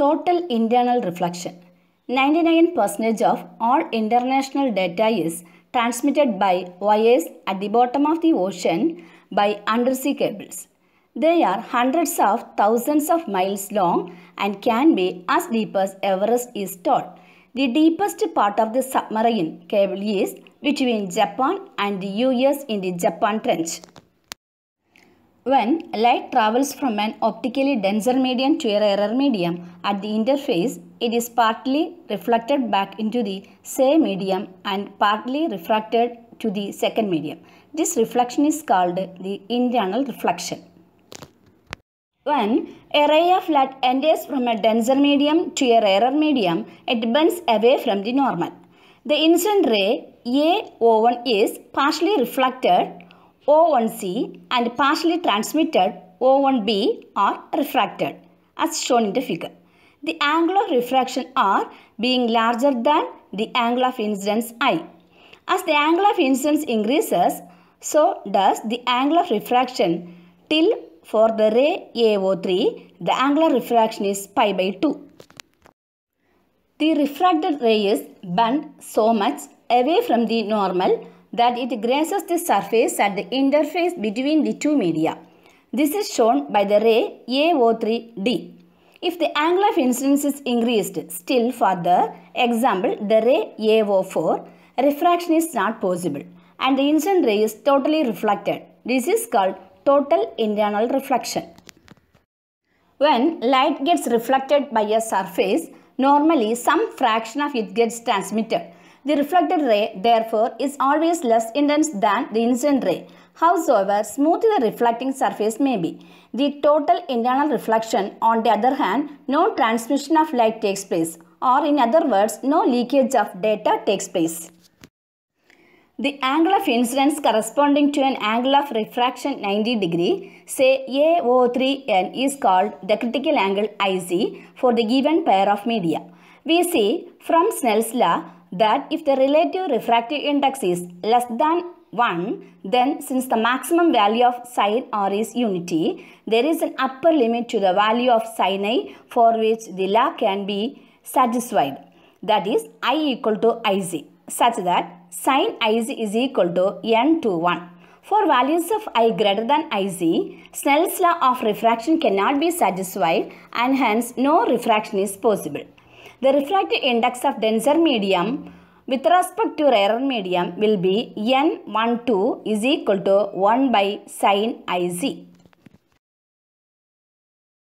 Total internal reflection 99% of all international data is transmitted by wires at the bottom of the ocean by undersea cables. They are hundreds of thousands of miles long and can be as deep as Everest is tall. The deepest part of the submarine cable is between Japan and the US in the Japan Trench. When light travels from an optically denser medium to a rarer medium at the interface, it is partly reflected back into the same medium and partly refracted to the second medium. This reflection is called the internal reflection. When a ray of light enters from a denser medium to a rarer medium, it bends away from the normal. The incident ray A01 is partially reflected O1C and partially transmitted O1B are refracted as shown in the figure. The angle of refraction R being larger than the angle of incidence I. As the angle of incidence increases, so does the angle of refraction till for the ray AO3, the angle of refraction is pi by 2. The refracted ray is bent so much away from the normal that it grazes the surface at the interface between the two media. This is shown by the ray AO3D. If the angle of incidence is increased still further, example the ray AO4, refraction is not possible and the incident ray is totally reflected. This is called total internal reflection. When light gets reflected by a surface, normally some fraction of it gets transmitted the reflected ray, therefore, is always less intense than the incident ray. However, smooth the reflecting surface may be. The total internal reflection, on the other hand, no transmission of light takes place, or in other words, no leakage of data takes place. The angle of incidence corresponding to an angle of refraction 90 degree, say AO3N is called the critical angle IC for the given pair of media. We see from Snell's law that if the relative refractive index is less than 1, then since the maximum value of sine r is unity, there is an upper limit to the value of sine i for which the law can be satisfied. That is i equal to iz such that sine iz is equal to n to 1. For values of i greater than iz, Snell's law of refraction cannot be satisfied and hence no refraction is possible. The refractive index of denser medium with respect to rarer medium will be N12 is equal to 1 by sin Iz.